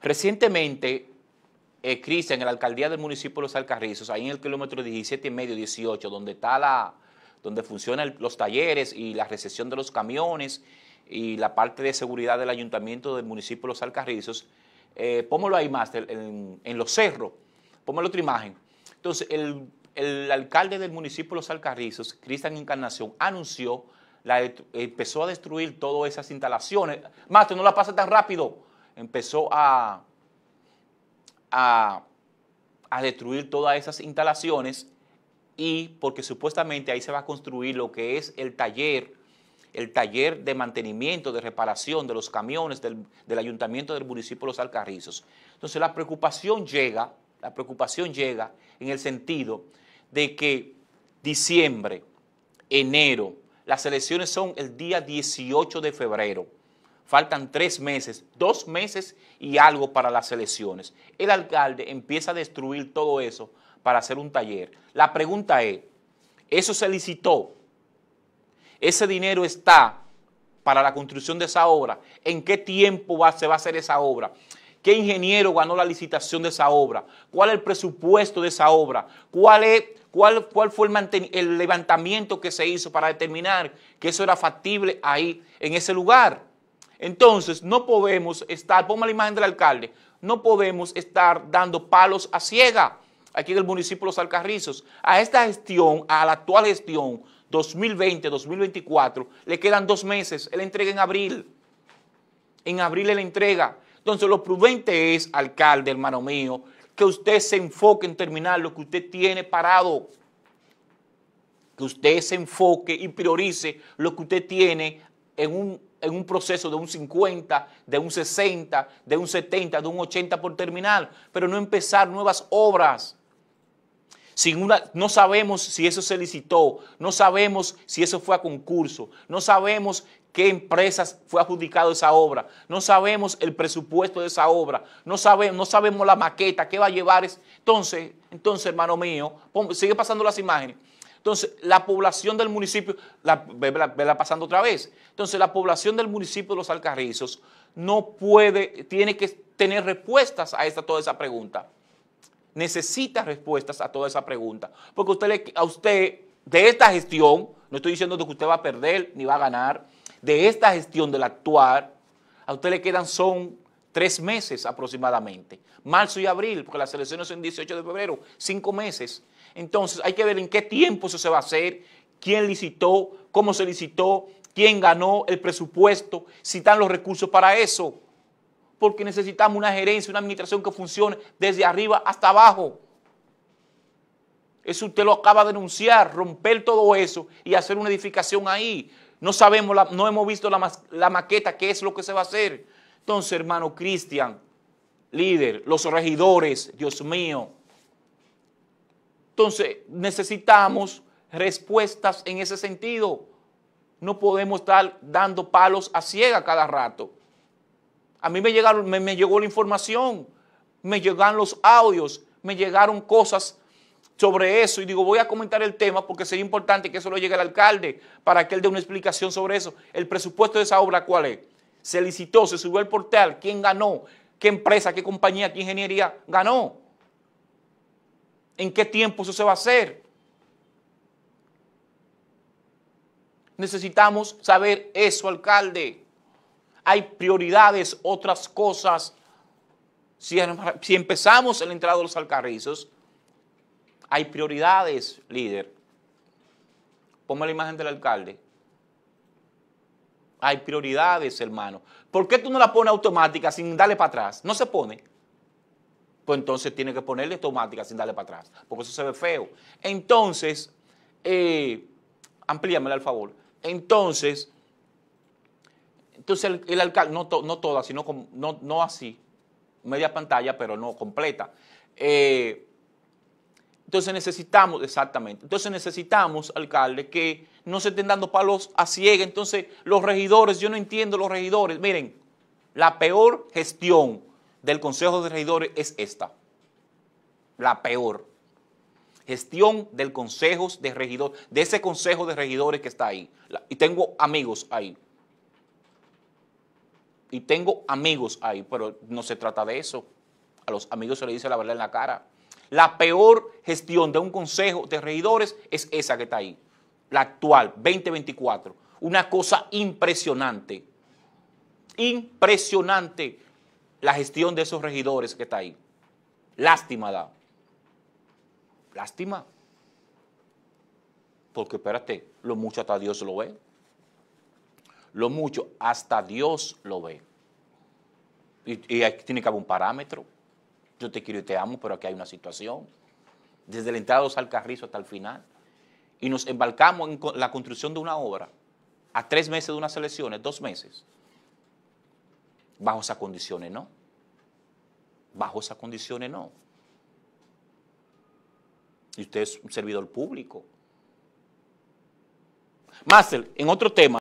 Recientemente, eh, Cristian, en la alcaldía del municipio de Los Alcarrizos, ahí en el kilómetro 17 y medio, 18, donde está la, donde funcionan los talleres y la recesión de los camiones y la parte de seguridad del ayuntamiento del municipio de Los Alcarrizos, eh, ahí, Master, en, los cerros, póngalo otra imagen. Entonces, el, alcalde del municipio de Los Alcarrizos, Cristian Encarnación, anunció, la, empezó a destruir todas esas instalaciones. Master, no la pasa tan rápido empezó a, a, destruir todas esas instalaciones y porque supuestamente ahí se va a construir lo que es el taller, el taller de mantenimiento, de reparación de los camiones del, del, ayuntamiento del municipio de Los Alcarrizos. Entonces la preocupación llega, la preocupación llega en el sentido de que diciembre, enero, las elecciones son el día 18 de febrero faltan tres meses, dos meses y algo para las elecciones. El alcalde empieza a destruir todo eso para hacer un taller. La pregunta es, ¿eso se licitó? ¿Ese dinero está para la construcción de esa obra? ¿En qué tiempo va, se va a hacer esa obra? ¿Qué ingeniero ganó la licitación de esa obra? ¿Cuál es el presupuesto de esa obra? ¿Cuál, es, fue el levantamiento que se hizo para determinar que eso era factible ahí, en ese lugar? Entonces, no podemos estar, ponme la imagen del alcalde, no podemos estar dando palos a ciega aquí en el municipio de Los Alcarrizos. A esta gestión, a la actual gestión 2020-2024, le quedan dos meses. Él entrega en abril. En abril él entrega. Entonces, lo prudente es, alcalde, hermano mío, que usted se enfoque en terminar lo que usted tiene parado que usted se enfoque y priorice lo que usted tiene en un, proceso de un 50, de un 60, de un 70, de un 80 por terminar, pero no empezar nuevas obras. Sin no sabemos si eso se licitó, no sabemos si eso fue a concurso, no sabemos qué empresas fue adjudicado esa obra, no sabemos el presupuesto de esa obra, no, no sabemos la maqueta, qué va a llevar. Entonces, entonces hermano mío, sigue pasando las imágenes. Entonces, la población del municipio, la, la, pasando otra vez, entonces la población del municipio de Los Alcarrizos no puede, tiene que tener respuestas a esta, toda esa pregunta. Necesita respuestas a toda esa pregunta. Porque a usted, de esta gestión, no estoy diciendo que usted va a perder ni va a ganar, de esta gestión, del actuar, a usted le quedan son tres meses aproximadamente. Marzo y abril, porque las elecciones son 18 de febrero, cinco meses. Entonces hay que ver en qué tiempo eso se va a hacer, quién licitó, cómo se licitó, quién ganó el presupuesto, si están los recursos para eso. Porque necesitamos una gerencia, una administración que funcione desde arriba hasta abajo. Eso usted lo acaba de denunciar, romper todo eso y hacer una edificación ahí. No sabemos, no hemos visto la, la maqueta, qué es lo que se va a hacer entonces, hermano Cristian, líder, los regidores, Dios mío. Entonces, necesitamos respuestas en ese sentido. No podemos estar dando palos a ciega cada rato. A mí me, llegaron, llegó la información, me llegan los audios, me llegaron cosas sobre eso y digo, voy a comentar el tema porque sería importante que eso lo llegue al alcalde para que él dé una explicación sobre eso. ¿El presupuesto de esa obra cuál es? se licitó, se subió al portal, quién ganó, qué empresa, qué compañía, qué ingeniería ganó. ¿En qué tiempo eso se va a hacer? Necesitamos saber eso, alcalde. Hay prioridades, otras cosas. Si, empezamos en la entrada de los alcarrizos, hay prioridades, líder. Ponme la imagen del alcalde. Hay prioridades, hermano. ¿Por qué tú no la pones automática sin darle para atrás? No se pone. Pues entonces tiene que ponerle automática sin darle para atrás, porque eso se ve feo. Entonces, eh, amplíamela al favor. Entonces, entonces el, alcalde, no, no toda, sino no, no así, media pantalla, pero no completa. Eh, entonces necesitamos, exactamente, entonces necesitamos, alcalde, que no se estén dando palos a ciega. Entonces los regidores, yo no entiendo los regidores. Miren, la peor gestión del Consejo de Regidores es esta. La peor. Gestión del Consejo de Regidores, de ese Consejo de Regidores que está ahí. Y tengo amigos ahí. Y tengo amigos ahí, pero no se trata de eso. A los amigos se le dice la verdad en la cara. La peor gestión de un consejo de regidores es esa que está ahí, la actual, 2024. Una cosa impresionante, impresionante la gestión de esos regidores que está ahí. Lástima da. Lástima. Porque espérate, lo mucho hasta Dios lo ve. Lo mucho hasta Dios lo ve. Y, tiene que haber un parámetro yo te quiero y te amo, pero aquí hay una situación. Desde el entrada al carrizo hasta el final. Y nos embarcamos en la construcción de una obra a tres meses de unas elecciones, dos meses. Bajo esas condiciones no. Bajo esas condiciones no. Y usted es un servidor público. Marcel, en otro tema.